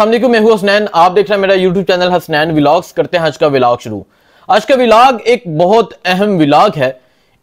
असलम मैं हूं हसनैन आप देख रहे हैं मेरा यूट्यूब चैनल हसनैन विलाग्स करते हैं आज का विलाग शुरू आज का विलाग एक बहुत अहम विलाग है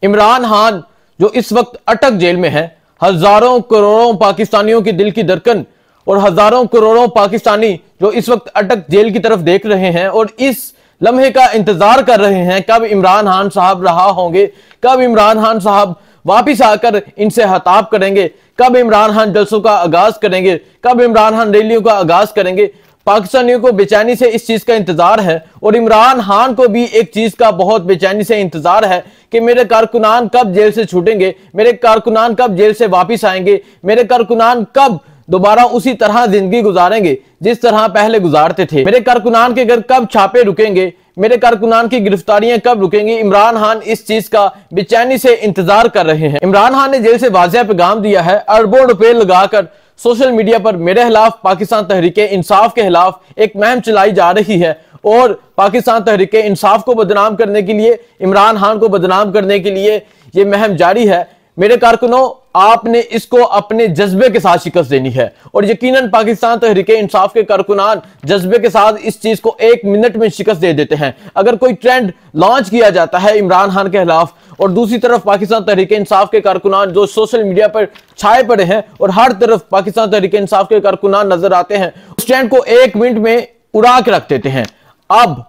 इमरान खान जो इस वक्त अटक जेल में है हजारों करोड़ों पाकिस्तानियों के दिल की धड़कन और हजारों करोड़ों पाकिस्तानी जो इस वक्त अटक जेल की तरफ देख रहे हैं और इस लम्हे का इंतजार कर रहे हैं कब इमरान खान साहब रहा होंगे कब इमरान खान साहब वापिस आकर इनसे हताब करेंगे कब इमरान खान जलसों का आगाज करेंगे कब इमरान खान रैलियों का आगाज करेंगे पाकिस्तानियों को बेचैनी से इस चीज़ का इंतज़ार है और इमरान खान को भी एक चीज़ का बहुत बेचैनी से इंतज़ार है कि मेरे कारकुनान कब जेल से छूटेंगे मेरे कारकुनान कब जेल से वापस आएंगे मेरे कारकुनान कब दोबारा उसी तरह जिंदगी गुजारेंगे जिस तरह पहले गुजारते थे मेरे कारकुनान के घर कब छापे रुकेंगे मेरे कारकुनान की गिरफ्तारियां कब रुकेंगी इमरान खान इस चीज का बेचैनी से इंतजार कर रहे हैं इमरान खान ने जेल से वाजिया पैगाम दिया है अरबों रुपए लगाकर सोशल मीडिया पर मेरे खिलाफ पाकिस्तान तहरीके इंसाफ के खिलाफ एक मुहिम चलाई जा रही है और पाकिस्तान तहरीके इंसाफ को बदनाम करने के लिए इमरान खान को बदनाम करने के लिए ये मुहिम जारी है मेरे कारकुनों आपने इसको अपने जज्बे के साथ शिकस्त देनी है और यकीनन पाकिस्तान तहरीक इंसाफ के कारकुनान जज्बे के साथ इस चीज को एक मिनट में शिकस्त दे देते हैं अगर कोई ट्रेंड लॉन्च किया जाता है इमरान खान के खिलाफ और दूसरी तरफ पाकिस्तान तहरीक इंसाफ के कारकुनान जो सोशल मीडिया पर छाए पड़े हैं और हर तरफ पाकिस्तान तहरीक इंसाफ के कारकुनान नजर आते हैं उस ट्रेंड को एक मिनट में उड़ा के रख देते हैं अब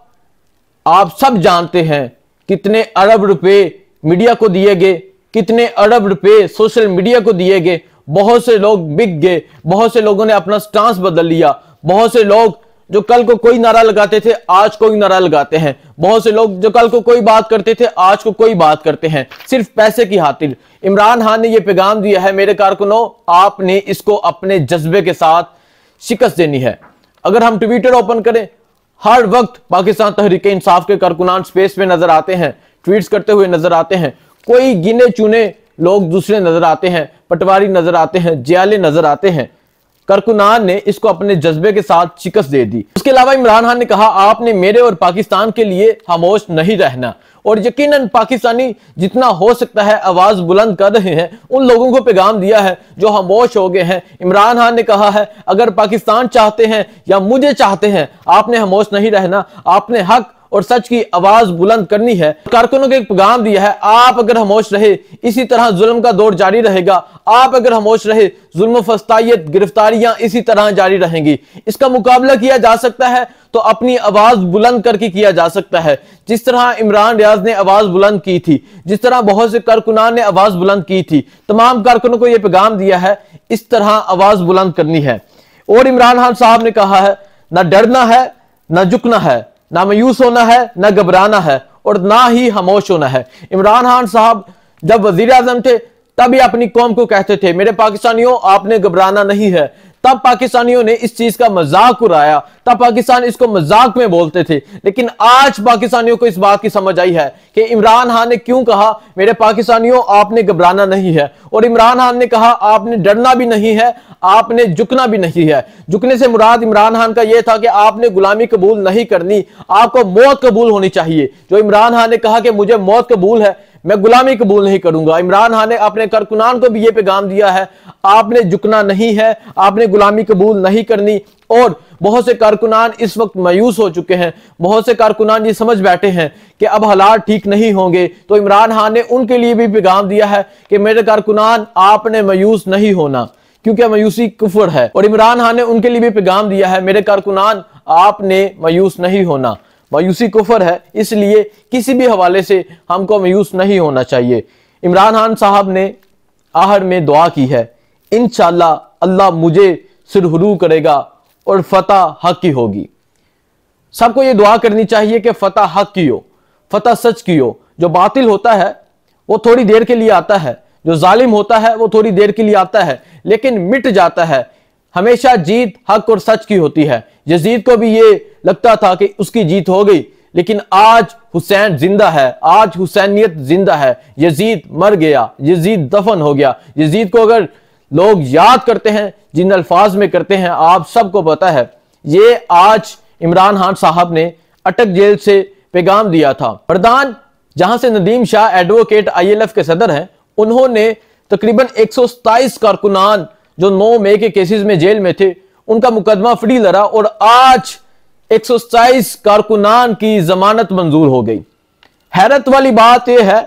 आप सब जानते हैं कितने अरब रुपए मीडिया को दिए गए कितने अरब रुपए सोशल मीडिया को दिए गए बहुत से लोग बिक गए बहुत से लोगों ने अपना स्टांस बदल लिया बहुत से लोग जो कल को कोई नारा लगाते थे आज कोई नारा लगाते हैं बहुत से लोग जो कल को कोई बात करते थे आज को कोई बात करते हैं सिर्फ पैसे की हातिर इमरान खान ने यह पैगाम दिया है मेरे कारकुनों आपने इसको अपने जज्बे के साथ शिकस्त देनी है अगर हम ट्विटर ओपन करें हर वक्त पाकिस्तान तहरीक इंसाफ के कारकुनान स्पेस में नजर आते हैं ट्वीट करते हुए नजर आते हैं कोई गिने चुने लोग दूसरे नजर आते हैं पटवारी नजर आते हैं जयाले नजर आते हैं करकुनान ने इसको अपने जज्बे के साथ शिकस्त दे दी उसके अलावा इमरान खान ने कहा आपने मेरे और पाकिस्तान के लिए खामोश नहीं रहना और यकीनन पाकिस्तानी जितना हो सकता है आवाज बुलंद कर रहे हैं उन लोगों को पैगाम दिया है जो खामोश हो गए हैं इमरान खान ने कहा है अगर पाकिस्तान चाहते हैं या मुझे चाहते हैं आपने खामोश नहीं रहना आपने हक और सच की आवाज बुलंद करनी है कारकुनों को एक पैगाम दिया है आप अगर खामोश रहे इसी तरह जुल्म का दौर जारी रहेगा आप अगर खामोश रहे जुल्म फस्तायत गिरफ्तारियां इसी तरह जारी रहेंगी इसका मुकाबला किया जा सकता है तो अपनी आवाज बुलंद करके किया जा सकता है जिस तरह इमरान रियाज ने आवाज बुलंद की थी जिस तरह बहुत से कारकुनान ने आवाज बुलंद की थी तमाम कारकुनों को यह पैगाम दिया है इस तरह आवाज बुलंद करनी है और इमरान खान साहब ने कहा है ना डरना है ना झुकना है ना मायूस होना है ना घबराना है और ना ही खामोश होना है इमरान खान साहब जब वजीर अजम थे तभी अपनी कौम को कहते थे मेरे पाकिस्तानियों आपने घबराना नहीं है तब पाकिस्तानियों ने इस चीज का मजाक उड़ाया तब पाकिस्तान इसको मजाक में बोलते थे लेकिन आज पाकिस्तानियों को इस बात की समझ आई है कि इमरान खान ने क्यों कहा मेरे पाकिस्तानियों आपने घबराना नहीं है और इमरान खान ने कहा आपने डरना भी नहीं है आपने झुकना भी नहीं है झुकने से मुराद इमरान खान का यह था कि आपने गुलामी कबूल नहीं करनी आपको मौत कबूल होनी चाहिए जो इमरान खान ने कहा कि मुझे मौत कबूल है मैं गुलामी कबूल नहीं करूंगा इमरान खान ने अपने कारकुनान को भी ये पैगाम दिया है आपने झुकना नहीं है आपने गुलामी कबूल नहीं करनी और बहुत से कारकुनान इस वक्त मायूस हो चुके हैं बहुत से कारकुनान ये समझ बैठे हैं कि अब हालात ठीक नहीं होंगे तो इमरान खान ने उनके लिए भी पैगाम दिया है कि मेरे कारकुनान आपने मायूस नहीं होना क्योंकि मायूसी कुफर है और इमरान खान ने उनके लिए भी पैगाम दिया है मेरे कारकुनान आपने मायूस नहीं होना मायूसी कुफर है इसलिए किसी भी हवाले से हमको मायूस नहीं होना चाहिए इमरान खान साहब ने आहर में दुआ की है इन अल्लाह मुझे सिरहरू करेगा और फतेह हक की होगी सबको ये दुआ करनी चाहिए कि फतेह हक की हो फतेह सच की हो जो बातिल होता है वो थोड़ी देर के लिए आता है जो जालिम होता है वो थोड़ी देर के लिए आता है लेकिन मिट जाता है हमेशा जीत हक और सच की होती है यजीद को भी ये लगता था कि उसकी जीत हो गई लेकिन आज हुसैन जिंदा है आज हुसैनियत जिंदा है यजीद मर गया यजीद दफन हो गया यजीद को अगर लोग याद करते हैं जिन अल्फाज में करते हैं आप सबको पता है ये आज इमरान खान साहब ने अटक जेल से पैगाम दिया था प्रधान जहां से नदीम शाह एडवोकेट आईएलएफ के सदर हैं उन्होंने तकरीबन एक सौ सताईस कारकुनान जो नौ मई के केसेस में जेल में थे उनका मुकदमा फ्री लड़ा और आज एक सौ सताईस कारकुनान की जमानत मंजूर हो गई हैरत वाली बात यह है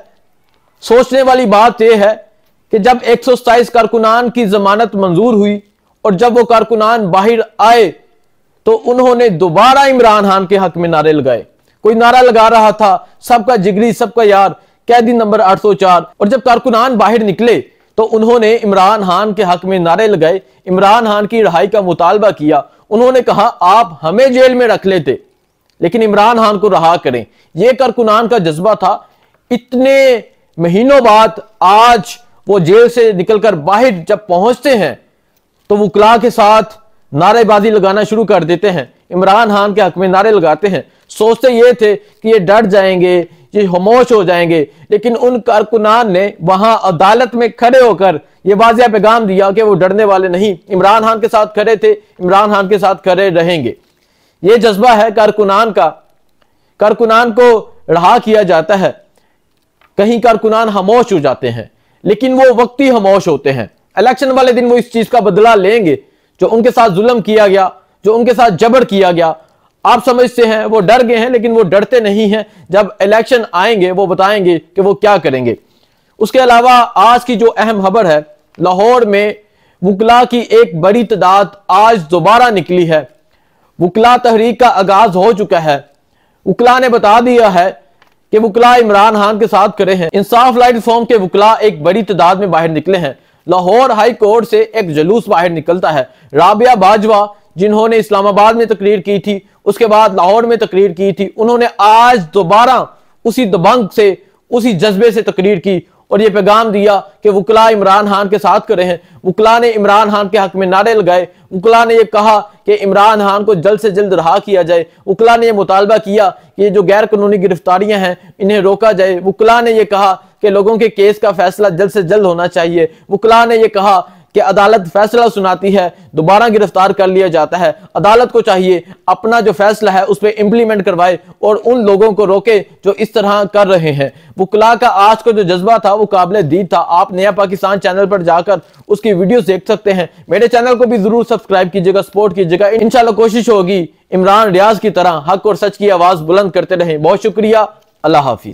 सोचने वाली बात यह है कि जब एक सौ सताईस कारकुनान की जमानत मंजूर हुई और जब वो कारकुनान बाहर आए तो उन्होंने दोबारा इमरान खान के हक में नारे लगाए कोई नारा लगा रहा था सबका जिगरी सबका यार कैदी नंबर 804 और जब कारकुनान बाहर निकले तो उन्होंने इमरान खान के हक में नारे लगाए इमरान खान की रहाई का मुतालबा किया उन्होंने कहा आप हमें जेल में रख लेते लेकिन इमरान खान को रहा करें यह कारकुनान का जज्बा था इतने महीनों बाद आज वो जेल से निकलकर बाहर जब पहुंचते हैं तो वकला के साथ नारेबाजी लगाना शुरू कर देते हैं इमरान खान के हक में नारे लगाते हैं सोचते ये थे कि ये डर जाएंगे ये हमोश हो जाएंगे लेकिन उन कारकुनान ने वहां अदालत में खड़े होकर ये वाजिया पैगाम दिया कि वो डरने वाले नहीं इमरान खान के साथ खड़े थे इमरान खान के साथ खड़े रहेंगे ये जज्बा है कारकुनान का कारकुनान को रहा किया जाता है कहीं कारकुनान खामोश हो जाते हैं लेकिन वो वक्ती खामोश होते हैं इलेक्शन वाले दिन वो इस चीज का बदला लेंगे जो उनके साथ जुल्म किया गया जो उनके साथ जबर किया गया आप समझते हैं वो डर गए हैं लेकिन वो डरते नहीं हैं जब इलेक्शन आएंगे वो बताएंगे कि वो क्या करेंगे उसके अलावा आज की जो अहम खबर है लाहौर में वकला की एक बड़ी तादाद आज दोबारा निकली है वकला तहरीक का आगाज हो चुका है वकला ने बता दिया है कि वकला इमरान खान के साथ खड़े हैं इंसाफ लाइट फॉर्म के वकला एक बड़ी तादाद में बाहर निकले हैं लाहौर हाई कोर्ट से एक जलूस बाहर निकलता है राबिया बाजवा जिन्होंने इस्लामाबाद में तकरीर की थी उसके बाद लाहौर में तकरीर की थी उन्होंने आज दोबारा उसी दबंग से उसी जज्बे से तकरीर की और यह पैगाम दिया कि वकला इमरान खान के साथ करे हैं वकला ने इमरान खान के हक में नारे लगाए वकला ने यह कहा कि इमरान खान को जल्द से जल्द रहा किया जाए वकला ने यह मुतालबा किया कि जो गैर कानूनी गिरफ्तारियां हैं इन्हें रोका जाए वकला ने यह कहा कि लोगों के केस का फैसला जल्द से जल्द होना चाहिए वकला ने यह कहा कि अदालत फैसला सुनाती है दोबारा गिरफ्तार कर लिया जाता है अदालत को चाहिए अपना जो फैसला है उस पर इम्प्लीमेंट करवाए और उन लोगों को रोके जो इस तरह कर रहे हैं वकला का आज का जो जज्बा था वो काबिल दीद था आप नया पाकिस्तान चैनल पर जाकर उसकी वीडियो देख सकते हैं मेरे चैनल को भी जरूर सब्सक्राइब कीजिएगा सपोर्ट कीजिएगा इनशाला कोशिश होगी इमरान रियाज की तरह हक और सच की आवाज बुलंद करते रहे बहुत शुक्रिया अल्लाह हाफिज